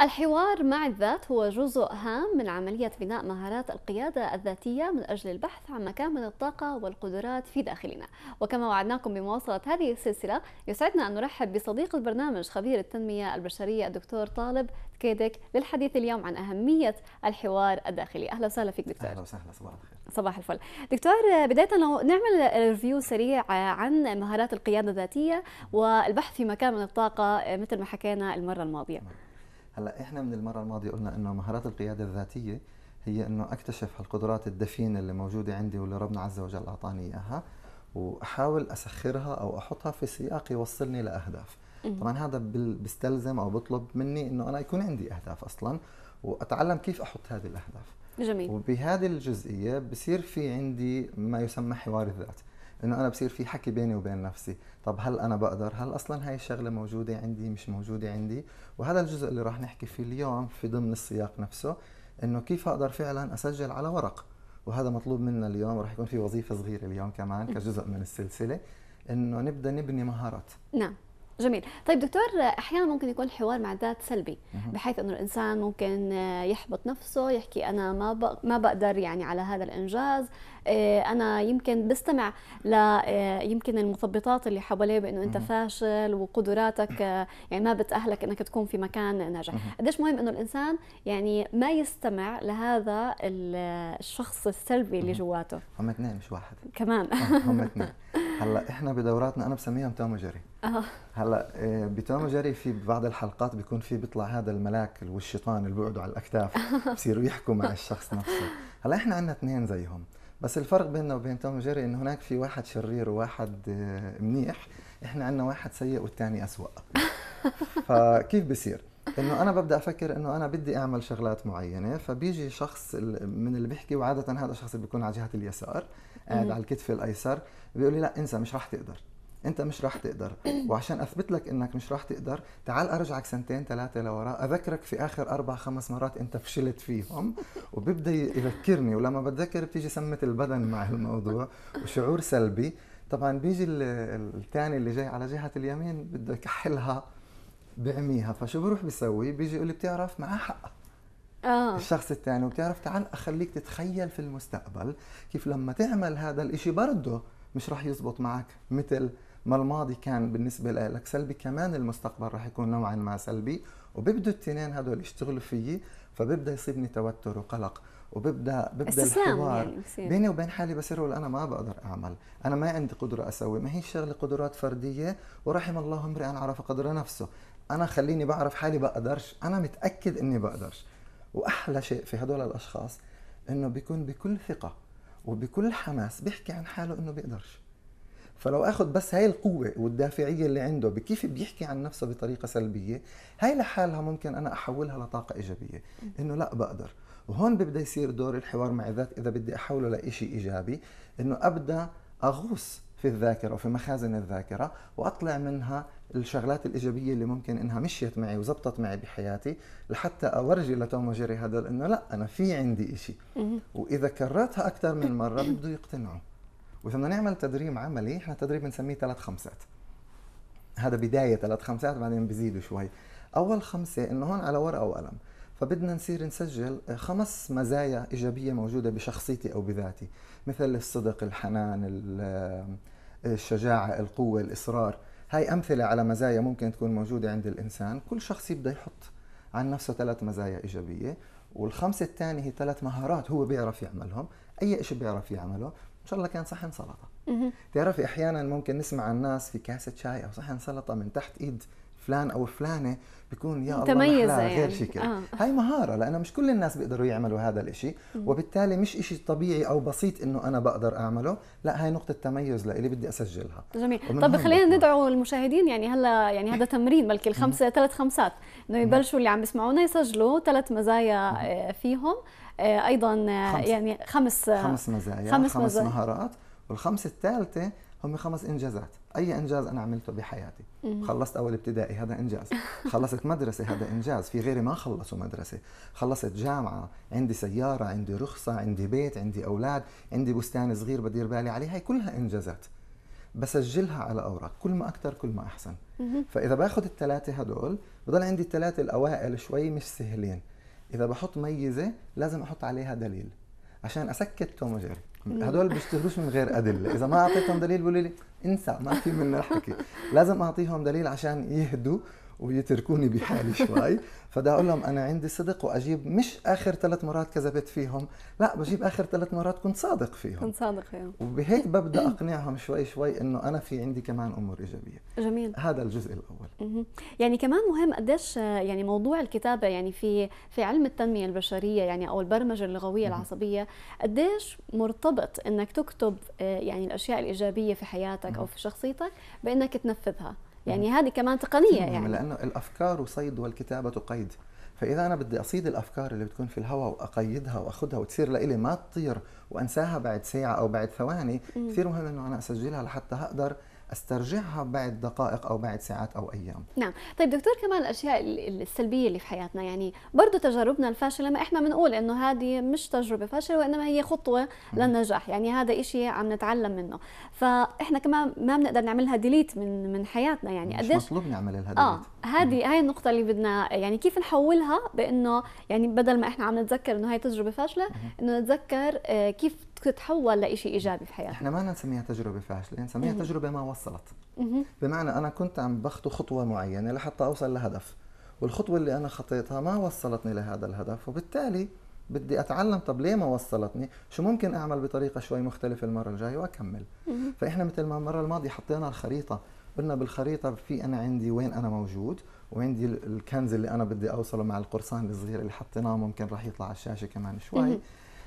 الحوار مع الذات هو جزء هام من عملية بناء مهارات القيادة الذاتية من أجل البحث عن مكامن الطاقة والقدرات في داخلنا وكما وعدناكم بمواصلة هذه السلسلة يسعدنا أن نرحب بصديق البرنامج خبير التنمية البشرية الدكتور طالب كيدك للحديث اليوم عن أهمية الحوار الداخلي أهلا وسهلا فيك دكتور أهلا وسهلا صباح الخير صباح الفل دكتور بداية لو نعمل ريفيو سريع عن مهارات القيادة الذاتية والبحث في مكامن الطاقة مثل ما حكينا المرة الماضية نعم. هلا احنا من المره الماضيه قلنا انه مهارات القياده الذاتيه هي انه اكتشف هالقدرات الدفينه اللي موجوده عندي واللي ربنا عز وجل اعطاني اياها واحاول اسخرها او احطها في سياق يوصلني لاهداف طبعا هذا بيستلزم او بيطلب مني انه انا يكون عندي اهداف اصلا واتعلم كيف احط هذه الاهداف جميل وبهذه الجزئيه بصير في عندي ما يسمى حوار الذات انه انا بصير في حكي بيني وبين نفسي طب هل انا بقدر هل اصلا هاي الشغله موجوده عندي مش موجوده عندي وهذا الجزء اللي راح نحكي فيه اليوم في ضمن السياق نفسه انه كيف اقدر فعلا اسجل على ورق وهذا مطلوب منا اليوم راح يكون في وظيفه صغيره اليوم كمان كجزء من السلسله انه نبدا نبني مهارات نعم جميل طيب دكتور احيانا ممكن يكون الحوار مع الذات سلبي بحيث انه الانسان ممكن آه، يحبط نفسه يحكي انا ما ما بقدر يعني على هذا الانجاز آه، انا يمكن بستمع ل آه، يمكن المثبطات اللي حواليه بانه انت فاشل وقدراتك يعني ما بتاهلك انك تكون في مكان ناجح قديش مهم انه الانسان يعني ما يستمع لهذا الشخص السلبي اللي جواته هم اثنين مش واحد كمان هم اثنين هلا احنا بدوراتنا انا بسميها توم جري اه هلا آه، بتوم وجيري في بعض الحلقات بيكون في بيطلع هذا الملاك والشيطان اللي بيقعدوا على الاكتاف بصيروا يحكوا مع الشخص نفسه هلا احنا عندنا اثنين زيهم بس الفرق بيننا وبين توم وجيري انه هناك في واحد شرير وواحد آه، منيح احنا عندنا واحد سيء والثاني أسوأ فكيف بصير انه انا ببدا افكر انه انا بدي اعمل شغلات معينه فبيجي شخص من اللي بيحكي وعاده هذا الشخص بيكون على جهه اليسار قاعد على الكتف الايسر بيقول لي لا انسى مش راح تقدر انت مش راح تقدر وعشان اثبت لك انك مش راح تقدر تعال ارجعك سنتين ثلاثه لورا اذكرك في اخر اربع خمس مرات انت فشلت فيهم وبيبدا يذكرني ولما بتذكر بتيجي سمه البدن مع الموضوع وشعور سلبي طبعا بيجي الثاني اللي جاي على جهه اليمين بده يكحلها بعميها فشو بروح بيسوي بيجي يقول لي بتعرف معاه حق آه. الشخص الثاني وبتعرف تعال اخليك تتخيل في المستقبل كيف لما تعمل هذا الاشي برضه مش راح يزبط معك مثل ما الماضي كان بالنسبة لك سلبي كمان المستقبل راح يكون نوعا ما سلبي وبيبدوا التنين هدول يشتغلوا فيي فببدا يصيبني توتر وقلق وببدا ببدا يعني الحوار يعني بصير. بيني وبين حالي بصير انا ما بقدر اعمل انا ما عندي قدره اسوي ما هي الشغله قدرات فرديه ورحم الله امرئ عرف قدر نفسه انا خليني بعرف حالي بقدرش انا متاكد اني بقدرش واحلى شيء في هدول الاشخاص انه بيكون بكل ثقه وبكل حماس بيحكي عن حاله انه بيقدرش فلو اخذ بس هاي القوه والدافعيه اللي عنده بكيف بيحكي عن نفسه بطريقه سلبيه هاي لحالها ممكن انا احولها لطاقه ايجابيه انه لا بقدر وهون بيبدا يصير دور الحوار مع الذات اذا بدي احوله لشيء ايجابي انه ابدا اغوص في الذاكره وفي مخازن الذاكره واطلع منها الشغلات الايجابيه اللي ممكن انها مشيت معي وزبطت معي بحياتي لحتى اورجي لتوم وجيري هذا انه لا انا في عندي شيء واذا كررتها اكثر من مره بده يقتنعوا واذا بدنا نعمل تدريب عملي احنا تدريب بنسميه ثلاث خمسات هذا بدايه ثلاث خمسات بعدين بزيدوا شوي اول خمسه انه هون على ورقه وقلم فبدنا نصير نسجل خمس مزايا ايجابيه موجوده بشخصيتي او بذاتي مثل الصدق الحنان آه، الشجاعه القوه الاصرار هاي امثله على مزايا ممكن تكون موجوده عند الانسان كل شخص يبدا يحط عن نفسه ثلاث مزايا ايجابيه والخمسه الثانيه هي ثلاث مهارات هو بيعرف يعملهم اي شيء بيعرف يعمله شاء الله كان صحن سلطه تعرفي احيانا ممكن نسمع الناس في كاسه شاي او صحن سلطه من تحت ايد فلان او فلانه بيكون يا الله تميزة يعني. غير شكل آه. هاي مهاره لانه مش كل الناس بيقدروا يعملوا هذا الإشي وبالتالي مش إشي طبيعي او بسيط انه انا بقدر اعمله لا هاي نقطه تميز لإلي بدي اسجلها جميل طب خلينا ندعو المشاهدين يعني هلا يعني هذا تمرين بلكي الخمسه ثلاث خمسات انه يبلشوا اللي عم بيسمعونا يسجلوا ثلاث مزايا آه، فيهم آه، ايضا آه، خمس. يعني خمس آه، خمس مزايا خمس, خمس مزايا. مهارات والخمسه الثالثه هم خمس انجازات اي انجاز انا عملته بحياتي مم. خلصت اول ابتدائي هذا انجاز خلصت مدرسه هذا انجاز في غيري ما خلصوا مدرسه خلصت جامعه عندي سياره عندي رخصه عندي بيت عندي اولاد عندي بستان صغير بدير بالي عليه هي كلها انجازات بسجلها على اوراق كل ما اكثر كل ما احسن مم. فاذا باخذ الثلاثه هدول بضل عندي الثلاثه الاوائل شوي مش سهلين اذا بحط ميزه لازم احط عليها دليل عشان اسكت توم وجيري هدول بيشتغلوش من غير ادله اذا ما اعطيتهم دليل بيقولوا لي انسى ما في منا حكي لازم اعطيهم دليل عشان يهدوا ويتركوني بحالي شوي فده اقول لهم انا عندي صدق واجيب مش اخر ثلاث مرات كذبت فيهم لا بجيب اخر ثلاث مرات كنت صادق فيهم كنت صادق فيهم وبهيك ببدا اقنعهم شوي شوي انه انا في عندي كمان امور ايجابيه جميل هذا الجزء الاول يعني كمان مهم قديش يعني موضوع الكتابه يعني في في علم التنميه البشريه يعني او البرمجه اللغويه العصبيه قديش مرتبط انك تكتب آه، يعني الاشياء الايجابيه في حياتك او في شخصيتك بانك تنفذها يعني هذه كمان تقنيه يعني لانه الافكار صيد والكتابه قيد فاذا انا بدي اصيد الافكار اللي بتكون في الهواء واقيدها واخذها وتصير لإلي ما تطير وانساها بعد ساعه او بعد ثواني كثير مهم انه انا اسجلها لحتى اقدر استرجعها بعد دقائق او بعد ساعات او ايام نعم طيب دكتور كمان الاشياء السلبيه اللي في حياتنا يعني برضه تجاربنا الفاشله ما احنا بنقول انه هذه مش تجربه فاشله وانما هي خطوه للنجاح يعني هذا شيء عم نتعلم منه فاحنا كمان ما بنقدر نعملها ديليت من من حياتنا يعني قديش مطلوب نعمل لها ديليت اه هذه هاي النقطه اللي بدنا يعني كيف نحولها بانه يعني بدل ما احنا عم نتذكر انه هاي تجربه فاشله انه نتذكر آه، كيف تتحول لشيء إيجابي في حياتك احنا ما نسميها تجربة فاشلة نسميها تجربة ما وصلت بمعنى أنا كنت عم بخطو خطوة معينة لحتى أوصل لهدف والخطوة اللي أنا خطيتها ما وصلتني لهذا الهدف وبالتالي بدي اتعلم طب ليه ما وصلتني شو ممكن اعمل بطريقه شوي مختلفه المره الجايه واكمل فاحنا مثل ما المره الماضيه حطينا الخريطه قلنا بالخريطه في انا عندي وين انا موجود وعندي الكنز اللي انا بدي اوصله مع القرصان الصغير اللي حطيناه ممكن راح يطلع على الشاشه كمان شوي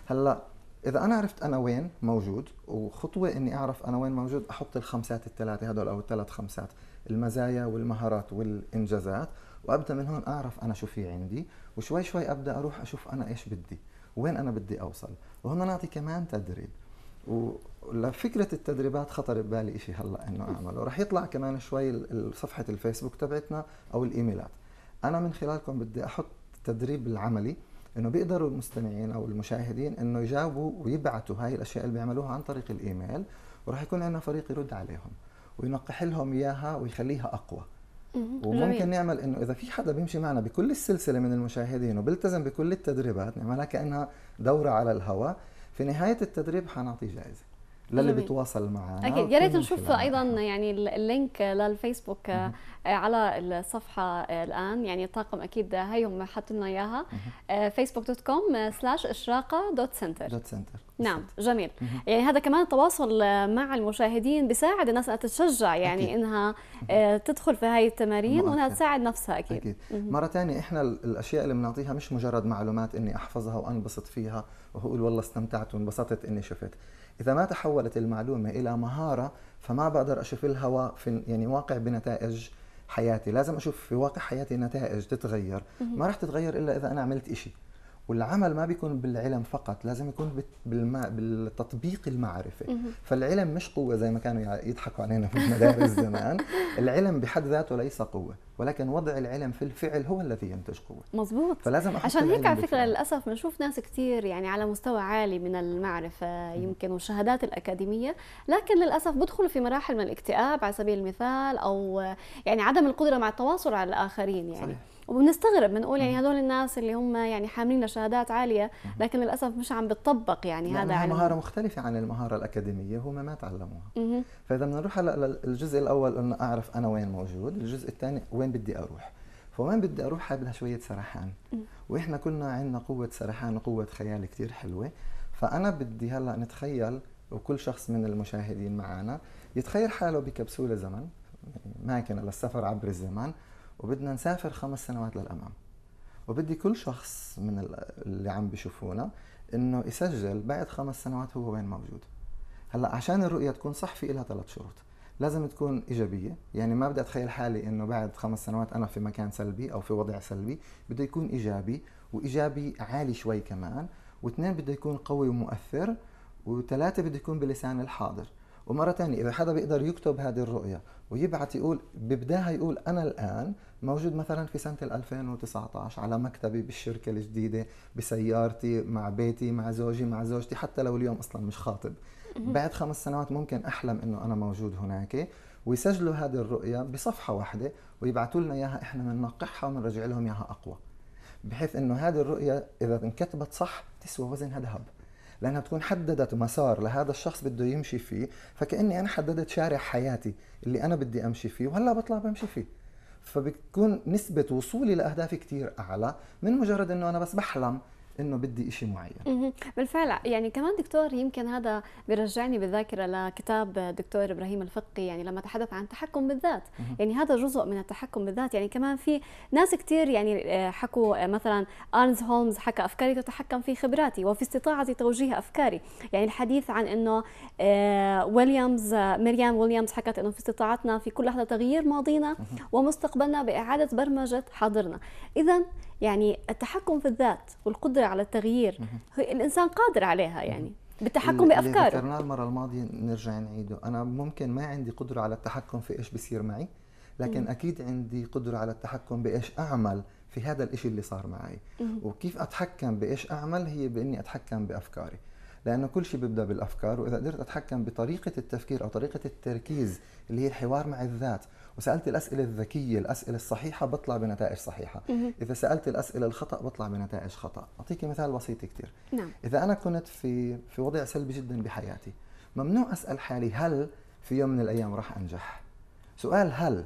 هلا اذا انا عرفت انا وين موجود وخطوه اني اعرف انا وين موجود احط الخمسات الثلاثه هدول او الثلاث خمسات المزايا والمهارات والانجازات وابدا من هون اعرف انا شو في عندي وشوي شوي ابدا اروح اشوف انا ايش بدي وين انا بدي اوصل وهون نعطي كمان تدريب ولفكرة التدريبات خطر ببالي إشي هلا إنه أعمله رح يطلع كمان شوي صفحة الفيسبوك تبعتنا أو الإيميلات أنا من خلالكم بدي أحط التدريب العملي انه بيقدروا المستمعين او المشاهدين انه يجاوبوا ويبعتوا هاي الاشياء اللي بيعملوها عن طريق الايميل وراح يكون عندنا فريق يرد عليهم وينقح لهم اياها ويخليها اقوى وممكن جميل. نعمل انه اذا في حدا بيمشي معنا بكل السلسله من المشاهدين وبيلتزم بكل التدريبات نعملها كانها دوره على الهواء في نهايه التدريب حنعطيه جائزه للي بيتواصل معنا اكيد يا ريت نشوف ايضا يعني اللينك آه، للفيسبوك آه، مه. آه، على الصفحه الان يعني الطاقم اكيد هيهم حطوا لنا اياها فيسبوك دوت كوم سلاش اشراقه دوت سنتر دوت سنتر نعم جميل مه. يعني هذا كمان التواصل مع المشاهدين بيساعد الناس انها تتشجع يعني أكيد. انها مه. تدخل في هاي التمارين وانها تساعد نفسها اكيد, أكيد. مره ثانيه احنا الاشياء اللي بنعطيها مش مجرد معلومات اني احفظها وانبسط فيها واقول والله استمتعت وانبسطت اني شفت إذا ما تحولت المعلومة إلى مهارة فما بقدر أشوف الهواء في يعني واقع بنتائج حياتي لازم أشوف في واقع حياتي نتائج تتغير ما راح تتغير إلا إذا أنا عملت إشي والعمل ما بيكون بالعلم فقط لازم يكون بالمع... بالتطبيق المعرفي فالعلم مش قوة زي ما كانوا يضحكوا علينا في المدارس زمان العلم بحد ذاته ليس قوة ولكن وضع العلم في الفعل هو الذي ينتج قوة مظبوط فلازم أحط عشان هيك على فكرة بالفعل. للأسف بنشوف ناس كثير يعني على مستوى عالي من المعرفة يمكن والشهادات الأكاديمية لكن للأسف بدخلوا في مراحل من الاكتئاب على سبيل المثال أو يعني عدم القدرة مع التواصل على الآخرين يعني صحيح. وبنستغرب بنقول يعني هدول الناس اللي هم يعني حاملين لشهادات عاليه لكن للاسف مش عم بتطبق يعني هذا علم مهاره مختلفه عن المهاره الاكاديميه هم ما تعلموها فاذا بدنا نروح هلا للجزء الاول انه اعرف انا وين موجود الجزء الثاني وين بدي اروح فوين بدي اروح هاي شويه سرحان واحنا كلنا عندنا قوه سرحان وقوه خيال كثير حلوه فانا بدي هلا نتخيل وكل شخص من المشاهدين معنا يتخيل حاله بكبسوله زمن يعني ماكنه للسفر عبر الزمن وبدنا نسافر خمس سنوات للامام وبدي كل شخص من اللي عم بيشوفونا انه يسجل بعد خمس سنوات هو وين موجود هلا عشان الرؤيه تكون صح في لها ثلاث شروط لازم تكون ايجابيه يعني ما بدي اتخيل حالي انه بعد خمس سنوات انا في مكان سلبي او في وضع سلبي بده يكون ايجابي وايجابي عالي شوي كمان واثنين بده يكون قوي ومؤثر وثلاثه بده يكون بلسان الحاضر ومرة ثانية إذا حدا بيقدر يكتب هذه الرؤية ويبعث يقول ببداها يقول أنا الآن موجود مثلا في سنة 2019 على مكتبي بالشركة الجديدة بسيارتي مع بيتي مع زوجي مع زوجتي حتى لو اليوم أصلا مش خاطب بعد خمس سنوات ممكن أحلم إنه أنا موجود هناك ويسجلوا هذه الرؤية بصفحة واحدة ويبعثوا لنا إياها إحنا بننقحها وبنرجع لهم إياها أقوى بحيث إنه هذه الرؤية إذا انكتبت صح تسوى وزنها ذهب لانها بتكون حددت مسار لهذا الشخص بده يمشي فيه فكاني انا حددت شارع حياتي اللي انا بدي امشي فيه وهلا بطلع بمشي فيه فبتكون نسبة وصولي لأهدافي كتير أعلى من مجرد أنه أنا بس بحلم انه بدي شيء معين بالفعل يعني كمان دكتور يمكن هذا بيرجعني بالذاكره لكتاب دكتور ابراهيم الفقي يعني لما تحدث عن التحكم بالذات يعني هذا جزء من التحكم بالذات يعني كمان في ناس كثير يعني آه، حكوا آه، مثلا ارنز هولمز حكى افكاري تتحكم في خبراتي وفي استطاعتي توجيه افكاري يعني الحديث عن انه آه، ويليامز مريم ويليامز حكت انه في استطاعتنا في كل لحظه تغيير ماضينا ومستقبلنا باعاده برمجه حاضرنا اذا يعني التحكم في الذات والقدره على التغيير الانسان قادر عليها يعني بالتحكم بافكاره اللي ذكرناه المره الماضيه نرجع نعيده انا ممكن ما عندي قدره على التحكم في ايش بصير معي لكن اكيد عندي قدره على التحكم بايش اعمل في هذا الإشي اللي صار معي وكيف اتحكم بايش اعمل هي باني اتحكم بافكاري لانه كل شيء بيبدا بالافكار واذا قدرت اتحكم بطريقه التفكير او طريقه التركيز اللي هي الحوار مع الذات وسالت الاسئله الذكيه الاسئله الصحيحه بطلع بنتائج صحيحه اذا سالت الاسئله الخطا بطلع بنتائج خطا اعطيكي مثال بسيط كثير نعم. اذا انا كنت في في وضع سلبي جدا بحياتي ممنوع اسال حالي هل في يوم من الايام راح انجح سؤال هل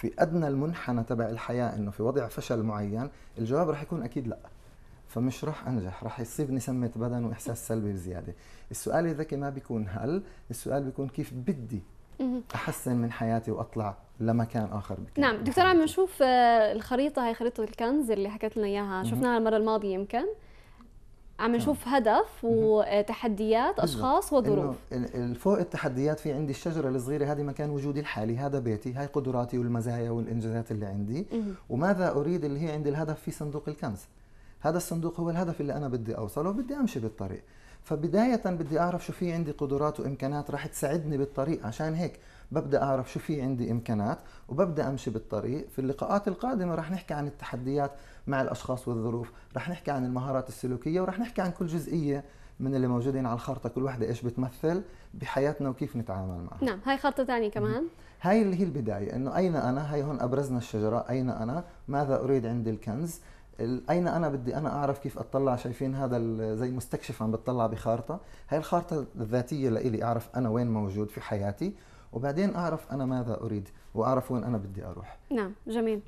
في ادنى المنحنى تبع الحياه انه في وضع فشل معين الجواب راح يكون اكيد لا فمش راح انجح راح يصيبني سمه بدن واحساس سلبي بزياده السؤال الذكي ما بيكون هل السؤال بيكون كيف بدي احسن من حياتي واطلع لمكان اخر بكين. نعم دكتور عم نشوف آه، الخريطه هي خريطه الكنز اللي حكيت لنا اياها شفناها المره الماضيه يمكن عم نعم. نشوف هدف وتحديات اشخاص وظروف فوق التحديات في عندي الشجره الصغيره هذه مكان وجودي الحالي هذا بيتي هاي قدراتي والمزايا والانجازات اللي عندي وماذا اريد اللي هي عند الهدف في صندوق الكنز هذا الصندوق هو الهدف اللي انا بدي اوصله وبدي امشي بالطريق فبداية بدي أعرف شو في عندي قدرات وإمكانات رح تساعدني بالطريق عشان هيك ببدأ أعرف شو في عندي إمكانات وببدأ أمشي بالطريق في اللقاءات القادمة رح نحكي عن التحديات مع الأشخاص والظروف رح نحكي عن المهارات السلوكية ورح نحكي عن كل جزئية من اللي موجودين على الخارطة كل وحدة إيش بتمثل بحياتنا وكيف نتعامل معها نعم هاي خارطة ثانية كمان هاي اللي هي البداية إنه أين أنا هاي هون أبرزنا الشجرة أين أنا ماذا أريد عندي الكنز اين انا بدي انا اعرف كيف اطلع شايفين هذا زي مستكشف عم بتطلع بخارطه هاي الخارطه الذاتيه لإلي اعرف انا وين موجود في حياتي وبعدين اعرف انا ماذا اريد واعرف وين انا بدي اروح نعم جميل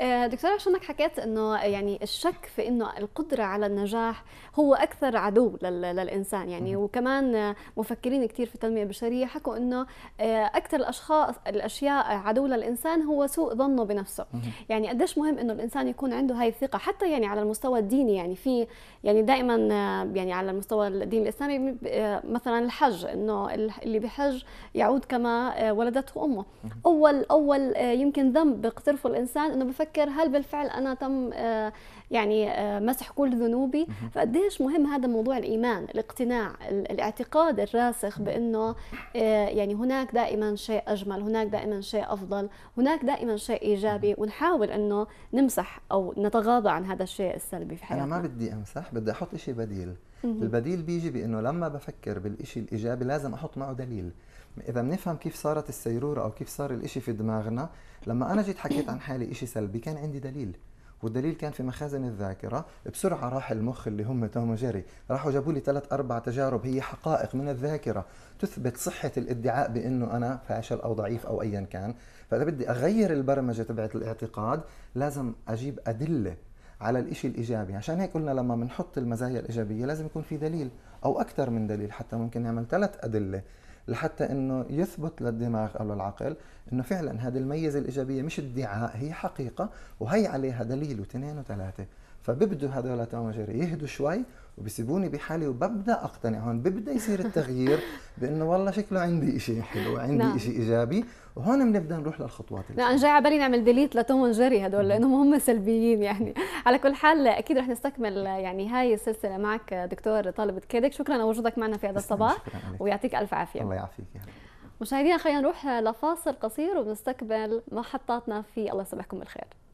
آه، دكتورة عشانك حكيت انه يعني الشك في انه القدرة على النجاح هو اكثر عدو للانسان يعني وكمان مفكرين كثير في التنمية البشرية حكوا انه آه، اكثر الاشخاص الاشياء عدو للانسان هو سوء ظنه بنفسه يعني قديش مهم انه الانسان يكون عنده هاي الثقة حتى يعني على المستوى الديني يعني في يعني دائما آه، يعني على المستوى الدين الاسلامي مثلا الحج انه اللي بحج يعود كما ولدته امه اول اول يمكن ذنب بيقترفه الانسان انه بفكر هل بالفعل انا تم آه، يعني آه، مسح كل ذنوبي فقديش مهم هذا موضوع الايمان الاقتناع الاعتقاد الراسخ بانه آه، يعني هناك دائما شيء اجمل هناك دائما شيء افضل هناك دائما شيء ايجابي ونحاول انه نمسح او نتغاضى عن هذا الشيء السلبي في حياتنا انا ما بدي امسح بدي احط شيء بديل البديل بيجي بانه لما بفكر بالشيء الايجابي لازم احط معه دليل اذا بنفهم كيف صارت السيروره او كيف صار الإشي في دماغنا لما انا جيت حكيت عن حالي إشي سلبي كان عندي دليل والدليل كان في مخازن الذاكرة بسرعة راح المخ اللي هم توم وجيري راحوا جابوا لي ثلاث أربع تجارب هي حقائق من الذاكرة تثبت صحة الادعاء بأنه أنا فاشل أو ضعيف أو أيا كان فإذا بدي أغير البرمجة تبعت الاعتقاد لازم أجيب أدلة على الإشي الإيجابي عشان هيك قلنا لما بنحط المزايا الإيجابية لازم يكون في دليل أو أكثر من دليل حتى ممكن نعمل ثلاث أدلة لحتى انه يثبت للدماغ او للعقل انه فعلا هذه الميزه الايجابيه مش ادعاء هي حقيقه وهي عليها دليل واثنين وثلاثه فببدوا هذول وجيري يهدوا شوي وبيسيبوني بحالي وببدا اقتنع هون ببدا يصير التغيير بانه والله شكله عندي شيء حلو عندي نعم. شيء ايجابي وهون بنبدا نروح للخطوات لا انا جاي على بالي نعمل ديليت لتوم وجيري هدول لانهم هم سلبيين يعني على كل حال اكيد رح نستكمل يعني هاي السلسله معك دكتور طالب كيدك شكرا لوجودك معنا في هذا الصباح ويعطيك الف عافيه الله يعافيك مشاهدينا خلينا نروح لفاصل قصير وبنستقبل محطاتنا في الله يصبحكم بالخير